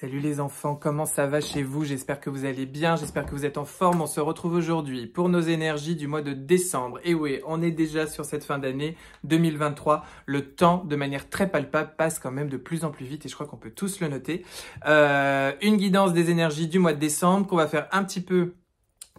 Salut les enfants, comment ça va chez vous J'espère que vous allez bien, j'espère que vous êtes en forme. On se retrouve aujourd'hui pour nos énergies du mois de décembre. Et oui, on est déjà sur cette fin d'année 2023. Le temps, de manière très palpable, passe quand même de plus en plus vite et je crois qu'on peut tous le noter. Euh, une guidance des énergies du mois de décembre qu'on va faire un petit peu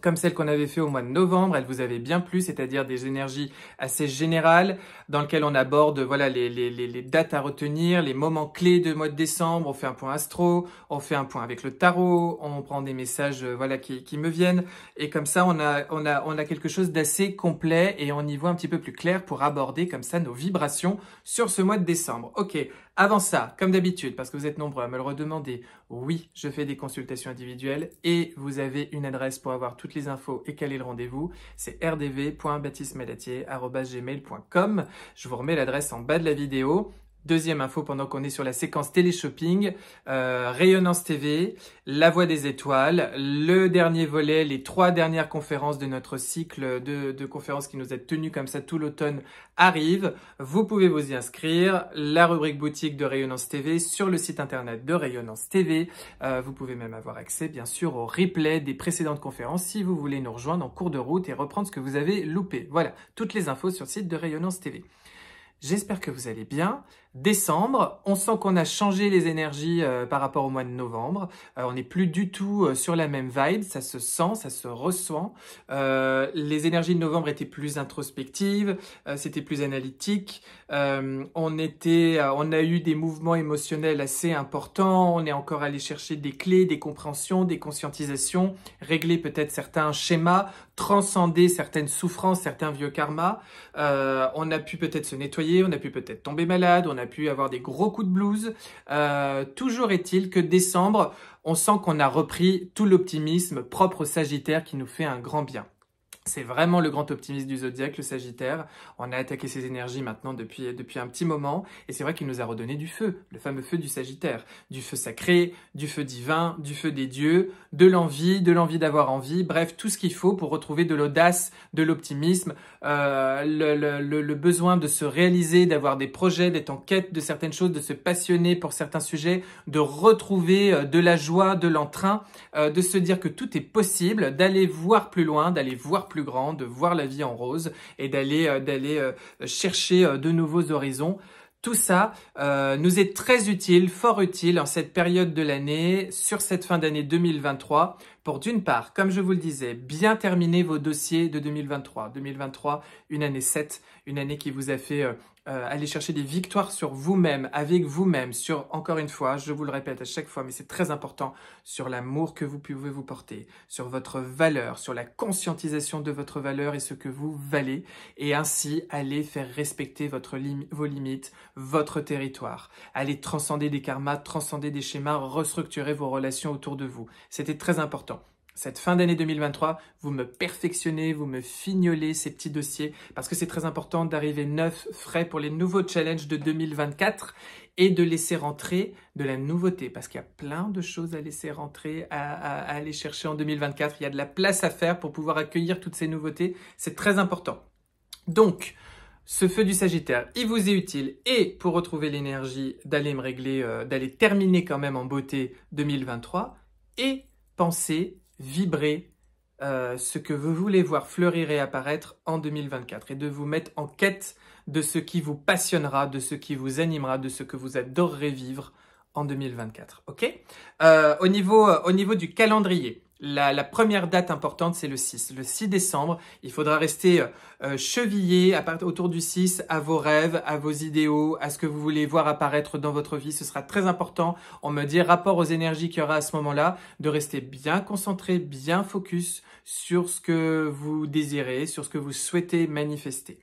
comme celle qu'on avait fait au mois de novembre. Elle vous avait bien plu, c'est-à-dire des énergies assez générales dans lesquelles on aborde voilà les, les, les, dates à retenir, les moments clés de mois de décembre. On fait un point astro, on fait un point avec le tarot, on prend des messages euh, voilà qui, qui me viennent et comme ça on a on a on a quelque chose d'assez complet et on y voit un petit peu plus clair pour aborder comme ça nos vibrations sur ce mois de décembre. Ok, avant ça, comme d'habitude, parce que vous êtes nombreux à me le redemander, oui, je fais des consultations individuelles et vous avez une adresse pour avoir toutes les infos et quel est le rendez-vous. C'est rdv.baptismedatier.com Je vous remets l'adresse en bas de la vidéo. Deuxième info pendant qu'on est sur la séquence télé-shopping, euh, TV, La Voix des Étoiles, le dernier volet, les trois dernières conférences de notre cycle de, conférences qui nous a tenues comme ça tout l'automne arrivent. Vous pouvez vous y inscrire, la rubrique boutique de Rayonnance TV sur le site internet de Rayonnance TV. Euh, vous pouvez même avoir accès bien sûr au replay des précédentes conférences si vous voulez nous rejoindre en cours de route et reprendre ce que vous avez loupé. Voilà, toutes les infos sur le site de Rayonnance TV. J'espère que vous allez bien décembre. On sent qu'on a changé les énergies euh, par rapport au mois de novembre. Euh, on n'est plus du tout euh, sur la même vibe. Ça se sent, ça se ressent. les énergies de novembre étaient plus introspectives, c'était plus analytique. on était, on a eu des mouvements émotionnels assez importants. On est encore allé chercher des clés, des compréhensions, des conscientisations, régler peut-être certains schémas, transcender certaines souffrances, certains vieux karmas. on a pu peut-être se nettoyer, on a pu peut-être tomber malade, on a a pu avoir des gros coups de blues. Euh, toujours est-il que décembre, on sent qu'on a repris tout l'optimisme propre au Sagittaire qui nous fait un grand bien. C'est vraiment le grand optimiste du zodiaque, le Sagittaire. On a attaqué ses énergies maintenant depuis, depuis un petit moment, et c'est vrai qu'il nous a redonné du feu, le fameux feu du Sagittaire. Du feu sacré, du feu divin, du feu des dieux, de l'envie, de l'envie d'avoir envie, bref, tout ce qu'il faut pour retrouver de l'audace, de l'optimisme, euh, le, besoin de se réaliser, d'avoir des projets, d'être en quête de certaines choses, de se passionner pour certains sujets, de retrouver euh, de la joie, de l'entrain, euh, de se dire que tout est possible, d'aller voir plus loin, d'aller voir plus plus grand, de voir la vie en rose et d'aller euh, d'aller euh, chercher euh, de nouveaux horizons. Tout ça nous est très utile, fort utile en cette période de l'année, sur cette fin d'année 2023, pour d'une part, comme je vous le disais, bien terminer vos dossiers de 2023. 2023, une année 7, une année qui vous a fait euh, aller chercher des victoires sur vous-même, avec vous-même, sur, encore une fois, je vous le répète à chaque fois, mais c'est très important, sur l'amour que vous pouvez vous porter, sur votre valeur, sur la conscientisation de votre valeur et ce que vous valez, et ainsi aller faire respecter votre vos limites, votre territoire, allez transcender des karmas, transcender des schémas, restructurer vos relations autour de vous. C'était très important cette fin d'année 2023, vous me perfectionnez, vous me fignolez ces petits dossiers parce que c'est très important d'arriver neuf, frais pour les nouveaux challenges de 2024 et de laisser rentrer de la nouveauté parce qu'il y a plein de choses à laisser rentrer, à, aller chercher en 2024. Il y a de la place à faire pour pouvoir accueillir toutes ces nouveautés. C'est très important. Donc, ce feu du Sagittaire, il vous est utile et pour retrouver l'énergie d'aller me régler, euh, d'aller terminer quand même en beauté 2023 et penser vibrer euh, ce que vous voulez voir fleurir et apparaître en 2024 et de vous mettre en quête de ce qui vous passionnera, de ce qui vous animera, de ce que vous adorerez vivre en 2024. Ok euh, niveau, euh, au niveau du calendrier, la, première date importante, c'est le 6. Le 6 décembre, il faudra rester euh, euh, chevillé autour du 6 à vos rêves, à vos idéaux, à ce que vous voulez voir apparaître dans votre vie. Ce sera très important, on me dit, rapport aux énergies qu'il y aura à ce moment-là, de rester bien concentré, bien focus sur ce que vous désirez, sur ce que vous souhaitez manifester.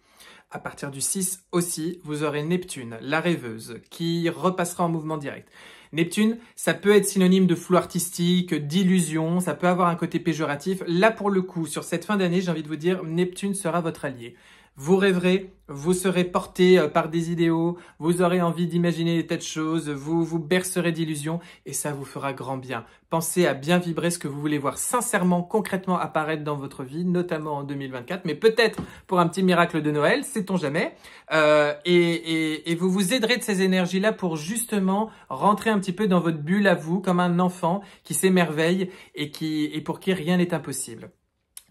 À partir du 6 aussi, vous aurez Neptune, la rêveuse, qui repassera en mouvement direct. Neptune, ça peut être synonyme de flou artistique, d'illusion, ça peut avoir un côté péjoratif. Là, pour le coup, sur cette fin d'année, j'ai envie de vous dire, Neptune sera votre allié. Vous rêverez, vous serez porté euh, par des idéaux, vous aurez envie d'imaginer des tas de choses, vous vous bercerez d'illusions et ça vous fera grand bien. Pensez à bien vibrer ce que vous voulez voir sincèrement, concrètement apparaître dans votre vie, notamment en 2024, mais peut-être pour un petit miracle de Noël, sait-on jamais. Euh, et, et, vous vous aiderez de ces énergies-là pour justement rentrer un petit peu dans votre bulle à vous, comme un enfant qui s'émerveille et, qui, et pour qui rien n'est impossible.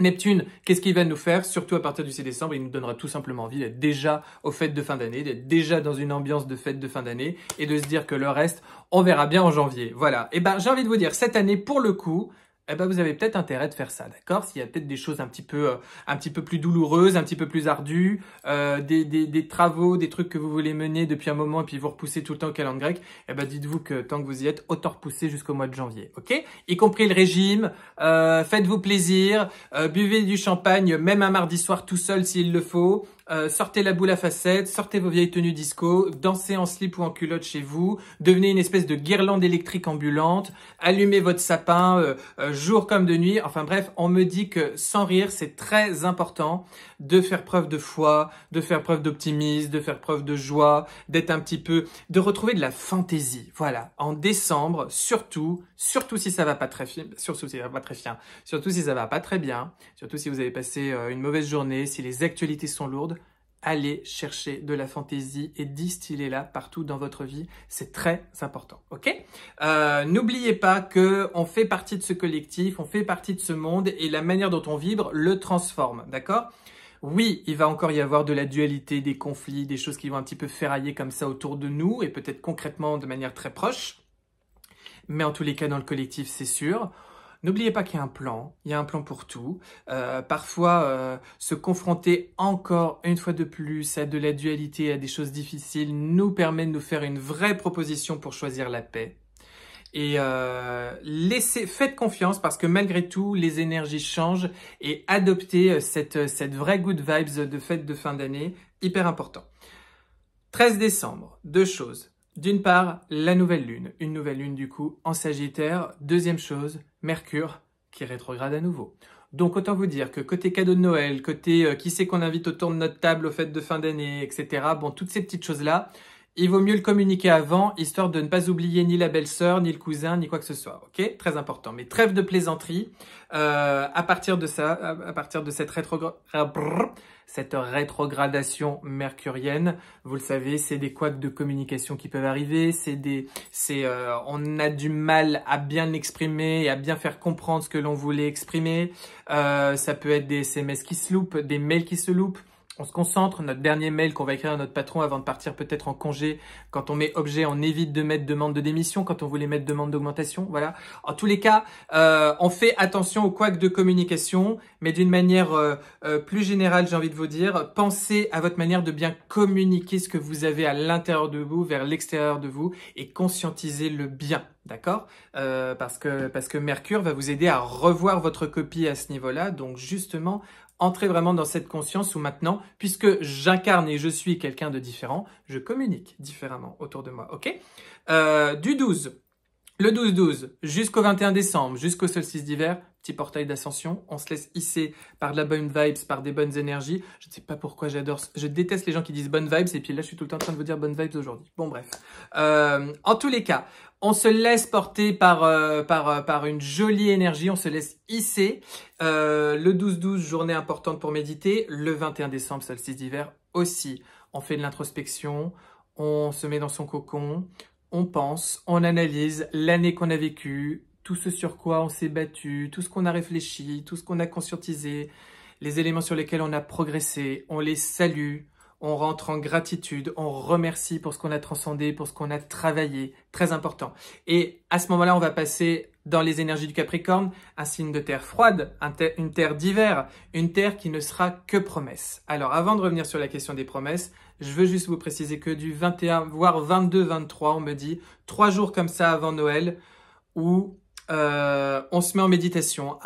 Neptune, qu'est-ce qu'il va nous faire Surtout à partir du 6 décembre, il nous donnera tout simplement envie d'être déjà aux fêtes de fin d'année, d'être déjà dans une ambiance de fête de fin d'année et de se dire que le reste, on verra bien en janvier. Voilà. Et eh ben, j'ai envie de vous dire, cette année, pour le coup, eh ben vous avez peut-être intérêt de faire ça, d'accord S'il y a peut-être des choses un petit peu, euh, un petit peu plus douloureuses, un petit peu plus ardues, euh, des, des, travaux, des trucs que vous voulez mener depuis un moment et puis vous repoussez tout le temps au calendrier grec, eh ben dites-vous que tant que vous y êtes, autant repousser jusqu'au mois de janvier, ok Y compris le régime, euh, faites-vous plaisir, buvez du champagne, même un mardi soir tout seul s'il le faut, euh, sortez la boule à facettes, sortez vos vieilles tenues disco, dansez en slip ou en culotte chez vous, devenez une espèce de guirlande électrique ambulante, allumez votre sapin euh, euh, jour comme de nuit. Enfin bref, on me dit que sans rire, c'est très important de faire preuve de foi, de faire preuve d'optimisme, de faire preuve de joie, d'être un petit peu, de retrouver de la fantaisie. Voilà, en décembre, surtout, surtout si ça va pas très bien surtout si ça va pas très bien, surtout si ça va pas très bien, surtout si vous avez passé une mauvaise journée, si les actualités sont lourdes, allez chercher de la fantaisie et distillez-la partout dans votre vie. C'est très important, ok euh, N'oubliez pas que on fait partie de ce collectif, on fait partie de ce monde et la manière dont on vibre le transforme, d'accord oui, il va encore y avoir de la dualité, des conflits, des choses qui vont un petit peu ferrailler comme ça autour de nous et peut-être concrètement de manière très proche. Mais en tous les cas, dans le collectif, c'est sûr, N'oubliez pas qu'il y a un plan, il y a un plan pour tout. Euh, parfois, euh, se confronter encore une fois de plus à de la dualité, à des choses difficiles, nous permet de nous faire une vraie proposition pour choisir la paix. Et euh, laissez, faites confiance parce que malgré tout, les énergies changent et adoptez euh, cette, cette vraie good vibes de fête de fin d'année, hyper important. 13 décembre, deux choses. D'une part, la nouvelle lune, une nouvelle lune du coup en Sagittaire. Deuxième chose, Mercure qui rétrograde à nouveau. Donc autant vous dire que côté cadeau de Noël, côté euh, qui c'est qu'on invite autour de notre table aux fêtes de fin d'année, etc. Bon, toutes ces petites choses-là, il vaut mieux le communiquer avant, histoire de ne pas oublier ni la belle-sœur, ni le cousin, ni quoi que ce soit. Ok Très important. Mais trêve de plaisanterie. Euh, à partir de ça, à partir de cette, rétrogradation mercurienne, vous le savez, c'est des quads de communication qui peuvent arriver. C'est des, c'est, euh, on a du mal à bien exprimer à bien faire comprendre ce que l'on voulait exprimer. Euh, ça peut être des SMS qui se loupent, des mails qui se loupent on se concentre, notre dernier mail qu'on va écrire à notre patron avant de partir peut-être en congé, quand on met objet, on évite de mettre demande de démission, quand on voulait mettre demande d'augmentation, voilà. En tous les cas, euh, on fait attention au quack de communication, mais d'une manière euh, euh, plus générale, j'ai envie de vous dire, pensez à votre manière de bien communiquer ce que vous avez à l'intérieur de vous, vers l'extérieur de vous, et conscientisez le bien. D'accord parce, que, parce que Mercure va vous aider à revoir votre copie à ce niveau-là. Donc justement, entrer vraiment dans cette conscience où maintenant, puisque j'incarne et je suis quelqu'un de différent, je communique différemment autour de moi, ok euh, Du 12, le 12-12 jusqu'au 21 décembre, jusqu'au solstice d'hiver, portail d'ascension. On se laisse hisser par de la bonne vibes, par des bonnes énergies. Je ne sais pas pourquoi j'adore, je déteste les gens qui disent bonne vibes et puis là je suis tout le temps en train de vous dire bonne vibes aujourd'hui. Bon bref. Euh, en tous les cas, on se laisse porter par euh, par euh, par une jolie énergie, on se laisse hisser. le 12-12, journée importante pour méditer. Le 21 décembre, solstice d'hiver aussi. On fait de l'introspection, on se met dans son cocon, on pense, on analyse l'année qu'on a vécue, tout ce sur quoi on s'est battu, tout ce qu'on a réfléchi, tout ce qu'on a conscientisé, les éléments sur lesquels on a progressé, on les salue, on rentre en gratitude, on remercie pour ce qu'on a transcendé, pour ce qu'on a travaillé, très important. Et à ce moment-là, on va passer dans les énergies du Capricorne, un signe de terre froide, une terre d'hiver, une terre qui ne sera que promesse. Alors avant de revenir sur la question des promesses, je veux juste vous préciser que du 21, voire 22-23, on me dit, trois jours comme ça avant Noël, où euh, on se met en méditation.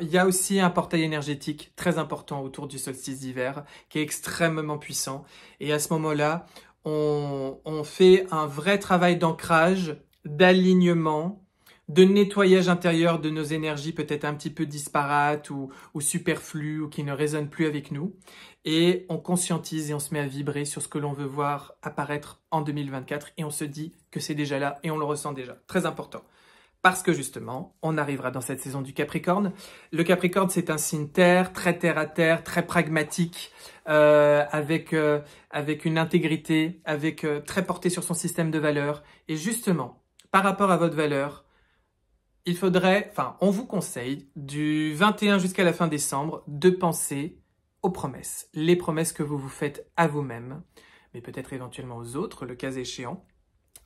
il y a aussi un portail énergétique très important autour du solstice d'hiver qui est extrêmement puissant. Et à ce moment-là, on, fait un vrai travail d'ancrage, d'alignement, de nettoyage intérieur de nos énergies peut-être un petit peu disparates ou, ou superflues ou qui ne résonnent plus avec nous. Et on conscientise et on se met à vibrer sur ce que l'on veut voir apparaître en 2024 et on se dit que c'est déjà là et on le ressent déjà. Très important parce que justement, on arrivera dans cette saison du Capricorne. Le Capricorne, c'est un signe terre, très terre à terre, très pragmatique, euh, avec euh, avec une intégrité, avec euh, très porté sur son système de valeurs. Et justement, par rapport à votre valeur, il faudrait, enfin, on vous conseille du 21 jusqu'à la fin décembre de penser aux promesses, les promesses que vous vous faites à vous-même, mais peut-être éventuellement aux autres, le cas échéant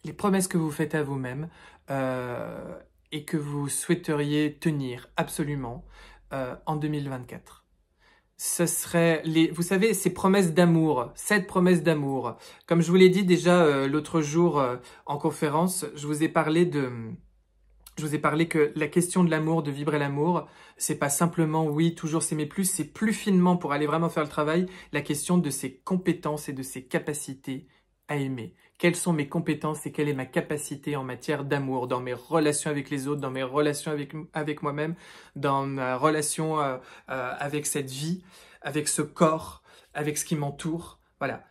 les promesses que vous faites à vous-même et que vous souhaiteriez tenir absolument euh, en 2024 ce serait les, vous savez, ces promesses d'amour, cette promesse d'amour. Comme je vous l'ai dit déjà euh, l'autre jour euh, en conférence, je vous ai parlé de, je vous ai parlé que la question de l'amour, de vibrer l'amour, c'est pas simplement oui, toujours s'aimer plus, c'est plus finement pour aller vraiment faire le travail, la question de ses compétences et de ses capacités à aimer quelles sont mes compétences et quelle est ma capacité en matière d'amour, dans mes relations avec les autres, dans mes relations avec, avec moi-même, dans ma relation euh, euh, avec cette vie, avec ce corps, avec ce qui m'entoure. Voilà.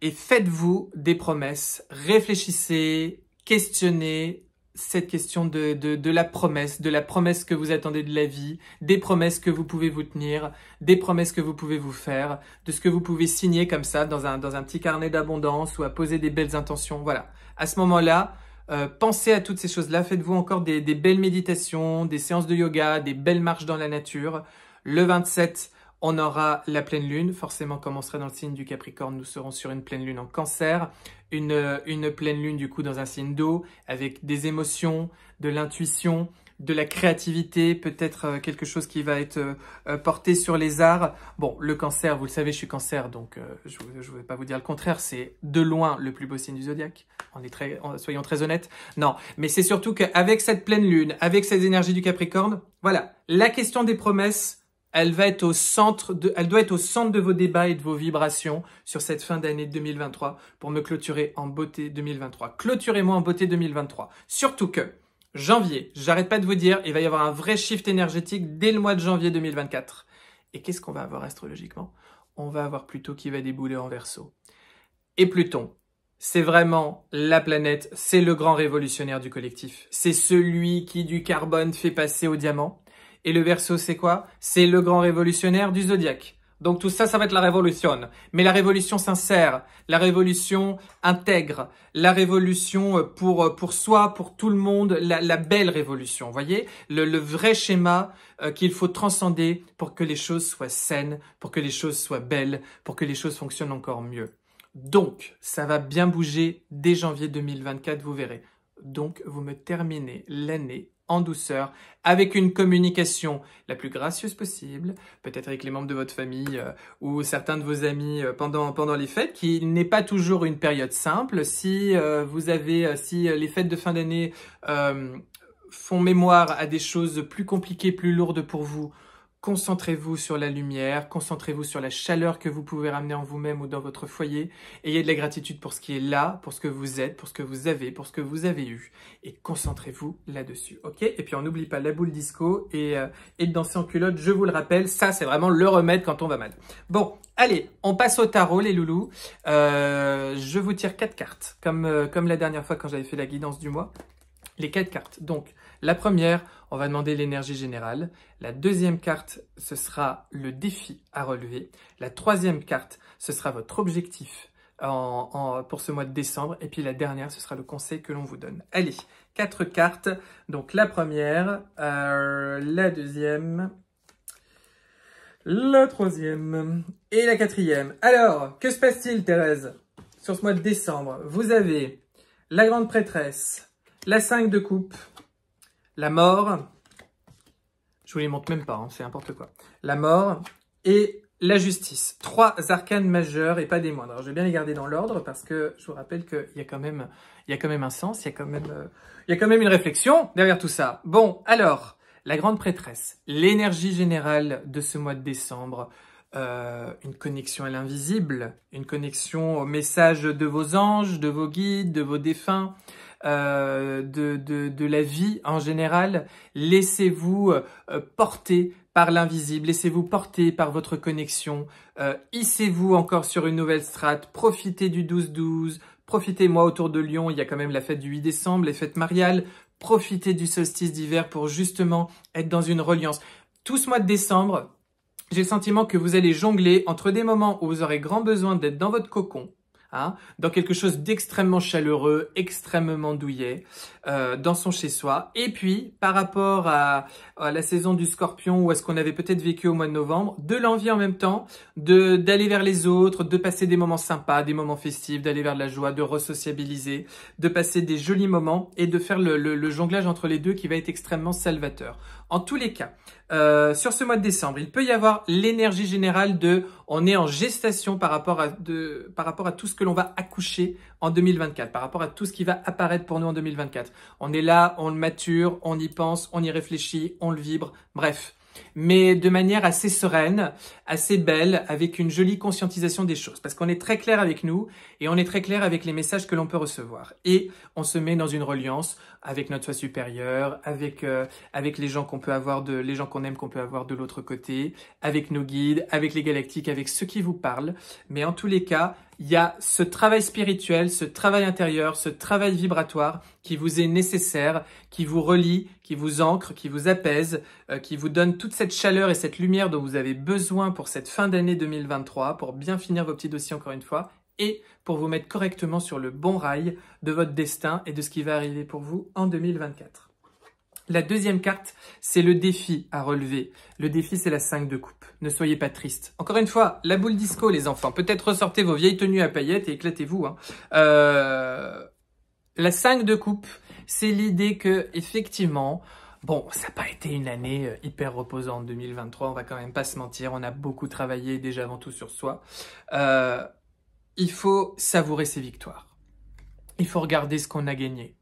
Et faites-vous des promesses, réfléchissez, questionnez, cette question de, de, de, la promesse, de la promesse que vous attendez de la vie, des promesses que vous pouvez vous tenir, des promesses que vous pouvez vous faire, de ce que vous pouvez signer comme ça dans un, dans un petit carnet d'abondance ou à poser des belles intentions. Voilà. À ce moment-là, euh, pensez à toutes ces choses-là. Faites-vous encore des, des belles méditations, des séances de yoga, des belles marches dans la nature. Le 27, on aura la pleine lune, forcément comme on serait dans le signe du Capricorne, nous serons sur une pleine lune en cancer, une, une pleine lune du coup dans un signe d'eau, avec des émotions, de l'intuition, de la créativité, peut-être euh, quelque chose qui va être euh, euh, porté sur les arts. Bon, le cancer, vous le savez, je suis cancer, donc je ne vais pas vous dire le contraire, c'est de loin le plus beau signe du zodiaque. On est très, soyons très honnêtes. Non, mais c'est surtout qu'avec cette pleine lune, avec ces énergies du Capricorne, voilà, la question des promesses elle va être au centre de, elle doit être au centre de vos débats et de vos vibrations sur cette fin d'année 2023 pour me clôturer en beauté 2023. Clôturez-moi en beauté 2023. Surtout que janvier, j'arrête pas de vous dire, il va y avoir un vrai shift énergétique dès le mois de janvier 2024. Et qu'est-ce qu'on va avoir astrologiquement? On va avoir Pluton qui va débouler en verso. Et Pluton, c'est vraiment la planète, c'est le grand révolutionnaire du collectif. C'est celui qui du carbone fait passer au diamant. Et le verso, c'est quoi C'est le grand révolutionnaire du zodiaque. Donc tout ça, ça va être la révolution. Mais la révolution sincère, la révolution intègre, la révolution euh, pour, euh, pour soi, pour tout le monde, la, belle révolution, vous voyez le, vrai schéma euh, qu'il faut transcender pour que les choses soient saines, pour que les choses soient belles, pour que les choses fonctionnent encore mieux. Donc, ça va bien bouger dès janvier 2024, vous verrez. Donc, vous me terminez l'année en douceur, avec une communication la plus gracieuse possible, peut-être avec les membres de votre famille euh, ou certains de vos amis euh, pendant, les fêtes, qui n'est pas toujours une période simple. Si euh, vous avez, si les fêtes de fin d'année font mémoire à des choses plus compliquées, plus lourdes pour vous, Concentrez-vous sur la lumière, concentrez-vous sur la chaleur que vous pouvez ramener en vous-même ou dans votre foyer. Ayez de la gratitude pour ce qui est là, pour ce que vous êtes, pour ce que vous avez, pour ce que vous avez eu. Et concentrez-vous là-dessus, ok Et puis on n'oublie pas la boule disco et, euh, et de danser en culotte, je vous le rappelle, ça c'est vraiment le remède quand on va mal. Bon, allez, on passe au tarot les loulous. Euh, je vous tire quatre cartes, comme, euh, comme la dernière fois quand j'avais fait la guidance du mois les quatre cartes. Donc, la première, on va demander l'énergie générale. La deuxième carte, ce sera le défi à relever. La troisième carte, ce sera votre objectif pour ce mois de décembre. Et puis la dernière, ce sera le conseil que l'on vous donne. Allez, quatre cartes. Donc la première, euh, la deuxième, la troisième et la quatrième. Alors, que se passe-t-il, Thérèse Sur ce mois de décembre, vous avez la grande prêtresse, la 5 de coupe, la mort, je vous les montre même pas, hein, c'est n'importe quoi. La mort et la justice. Trois arcanes majeurs et pas des moindres. Alors, je vais bien les garder dans l'ordre parce que je vous rappelle qu'il y, a quand même, il y a quand même un sens, il y, a quand même, euh, il a quand même une réflexion derrière tout ça. Bon, alors, la grande prêtresse, l'énergie générale de ce mois de décembre, euh, une connexion à l'invisible, une connexion au message de vos anges, de vos guides, de vos défunts, euh, de, la vie en général. Laissez-vous euh, porter par l'invisible, laissez-vous porter par votre connexion, euh, hissez-vous encore sur une nouvelle strate, profitez du 12-12, profitez, moi autour de Lyon, il y a quand même la fête du 8 décembre, les fêtes mariales, profitez du solstice d'hiver pour justement être dans une reliance. Tout ce mois de décembre, j'ai le sentiment que vous allez jongler entre des moments où vous aurez grand besoin d'être dans votre cocon, Hein, dans quelque chose d'extrêmement chaleureux, extrêmement douillet, euh, dans son chez-soi. Et puis, par rapport à, la saison du scorpion ou à ce qu'on avait peut-être vécu au mois de novembre, de l'envie en même temps de d'aller vers les autres, de passer des moments sympas, des moments festifs, d'aller vers de la joie, de resociabiliser, de passer des jolis moments et de faire le, le jonglage entre les deux qui va être extrêmement salvateur. En tous les cas, euh, sur ce mois de décembre, il peut y avoir l'énergie générale de on est en gestation par rapport à, par rapport à tout ce que l'on va accoucher en 2024, par rapport à tout ce qui va apparaître pour nous en 2024. On est là, on le mature, on y pense, on y réfléchit, on le vibre, bref mais de manière assez sereine, assez belle, avec une jolie conscientisation des choses, parce qu'on est très clair avec nous et on est très clair avec les messages que l'on peut recevoir. Et on se met dans une reliance avec notre soi supérieur, avec euh, avec les gens qu'on peut avoir de les gens qu'on aime qu'on peut avoir de l'autre côté, avec nos guides, avec les galactiques, avec ceux qui vous parlent. Mais en tous les cas, il y a ce travail spirituel, ce travail intérieur, ce travail vibratoire qui vous est nécessaire, qui vous relie, qui vous ancre, qui vous apaise, euh, qui vous donne toute cette chaleur et cette lumière dont vous avez besoin pour cette fin d'année 2023, pour bien finir vos petits dossiers encore une fois, et pour vous mettre correctement sur le bon rail de votre destin et de ce qui va arriver pour vous en 2024. La deuxième carte, c'est le défi à relever. Le défi, c'est la 5 de coupe ne soyez pas triste. Encore une fois, la boule disco, les enfants. Peut-être ressortez vos vieilles tenues à paillettes et éclatez-vous. Hein. Euh, la 5 de coupe, c'est l'idée que, effectivement, Bon, ça n'a pas été une année euh, hyper reposante 2023, on va quand même pas se mentir, on a beaucoup travaillé déjà avant tout sur soi. Euh, il faut savourer ses victoires. Il faut regarder ce qu'on a gagné.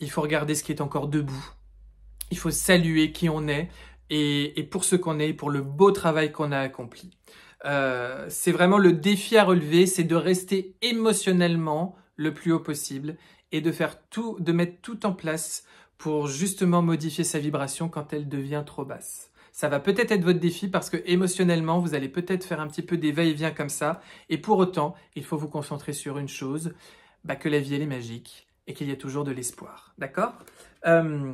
Il faut regarder ce qui est encore debout. Il faut saluer qui on est et, pour ce qu'on est, pour le beau travail qu'on a accompli. Euh, c'est vraiment le défi à relever, c'est de rester émotionnellement le plus haut possible et de faire tout, de mettre tout en place pour justement modifier sa vibration quand elle devient trop basse. Ça va peut-être être votre défi parce que émotionnellement, vous allez peut-être faire un petit peu des va-et-vient comme ça. Et pour autant, il faut vous concentrer sur une chose, bah que la vie, elle est magique et qu'il y a toujours de l'espoir. D'accord euh,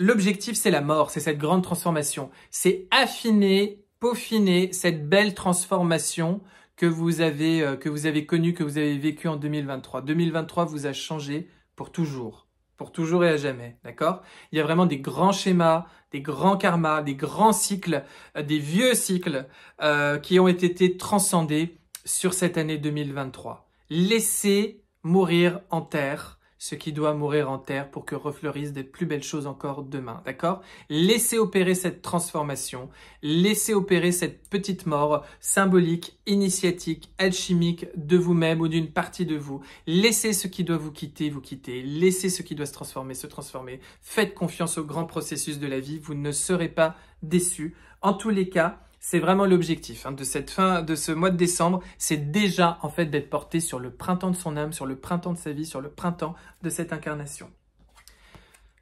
l'objectif, c'est la mort, c'est cette grande transformation. C'est affiner, peaufiner cette belle transformation que vous avez, euh, que vous avez connue, que vous avez vécue en 2023. 2023 vous a changé pour toujours pour toujours et à jamais, d'accord Il y a vraiment des grands schémas, des grands karmas, des grands cycles, euh, des vieux cycles euh, qui ont été transcendés sur cette année 2023. Laissez mourir en terre ce qui doit mourir en terre pour que refleurissent des plus belles choses encore demain, d'accord Laissez opérer cette transformation, laissez opérer cette petite mort symbolique, initiatique, alchimique de vous-même ou d'une partie de vous. Laissez ce qui doit vous quitter, vous quitter. Laissez ce qui doit se transformer, se transformer. Faites confiance au grand processus de la vie, vous ne serez pas déçus. En tous les cas, c'est vraiment l'objectif hein, de cette fin, de ce mois de décembre, c'est déjà en fait d'être porté sur le printemps de son âme, sur le printemps de sa vie, sur le printemps de cette incarnation.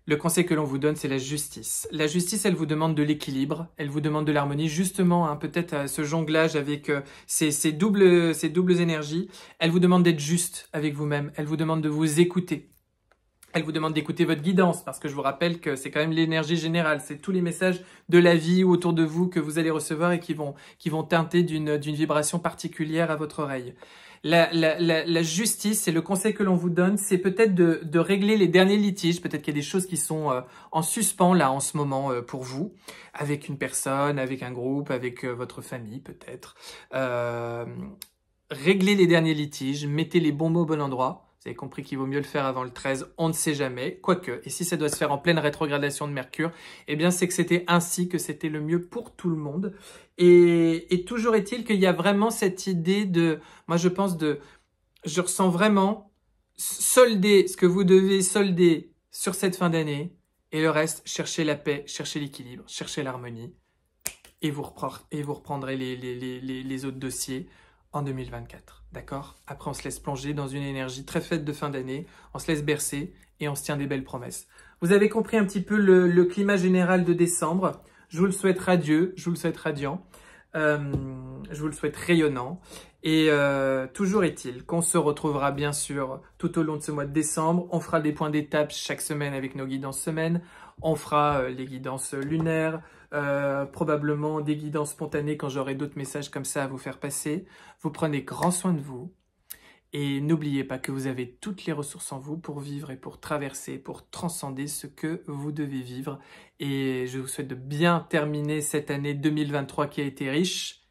Le conseil que l'on vous donne, c'est la justice. La justice, elle vous demande de l'équilibre, elle vous demande de l'harmonie, justement, hein, peut-être euh, ce jonglage avec euh, ces, doubles, ces doubles énergies. Elle vous demande d'être juste avec vous-même, elle vous demande de vous écouter, elle vous demande d'écouter votre guidance parce que je vous rappelle que c'est quand même l'énergie générale, c'est tous les messages de la vie autour de vous que vous allez recevoir et qui vont, qui vont teinter d'une d'une vibration particulière à votre oreille. La, la, la, justice et le conseil que l'on vous donne, c'est peut-être de, de, régler les derniers litiges, peut-être qu'il y a des choses qui sont euh, en suspens là en ce moment euh, pour vous, avec une personne, avec un groupe, avec euh, votre famille peut-être. réglez les derniers litiges, mettez les bons mots au bon endroit compris qu'il vaut mieux le faire avant le 13, on ne sait jamais. Quoique, et si ça doit se faire en pleine rétrogradation de Mercure, eh bien c'est que c'était ainsi que c'était le mieux pour tout le monde. Et, toujours est-il qu'il y a vraiment cette idée de, moi je pense de, je ressens vraiment solder ce que vous devez solder sur cette fin d'année, et le reste, chercher la paix, chercher l'équilibre, chercher l'harmonie, et, et vous reprendrez les, les, les autres dossiers en 2024. D'accord Après, on se laisse plonger dans une énergie très faite de fin d'année, on se laisse bercer et on se tient des belles promesses. Vous avez compris un petit peu le, climat général de décembre. Je vous le souhaite radieux, je vous le souhaite radiant, euh, je vous le souhaite rayonnant. Et euh, toujours est-il qu'on se retrouvera bien sûr tout au long de ce mois de décembre. On fera des points d'étape chaque semaine avec nos guidances semaines. On fera euh, les guidances lunaires, euh, probablement des guidances spontanées quand j'aurai d'autres messages comme ça à vous faire passer. Vous prenez grand soin de vous et n'oubliez pas que vous avez toutes les ressources en vous pour vivre et pour traverser, pour transcender ce que vous devez vivre. Et je vous souhaite de bien terminer cette année 2023 qui a été riche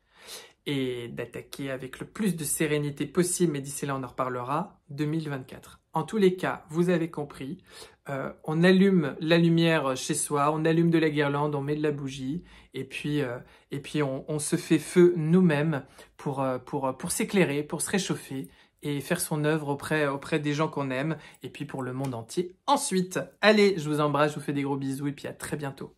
et d'attaquer avec le plus de sérénité possible, mais d'ici là on en reparlera, 2024. En tous les cas, vous avez compris, euh, on allume la lumière chez soi, on allume de la guirlande, on met de la bougie, et puis, euh, et puis on, on, se fait feu nous-mêmes pour, euh, pour, pour s'éclairer, pour se réchauffer et faire son œuvre auprès, auprès des gens qu'on aime, et puis pour le monde entier ensuite. Allez, je vous embrasse, je vous fais des gros bisous, et puis à très bientôt.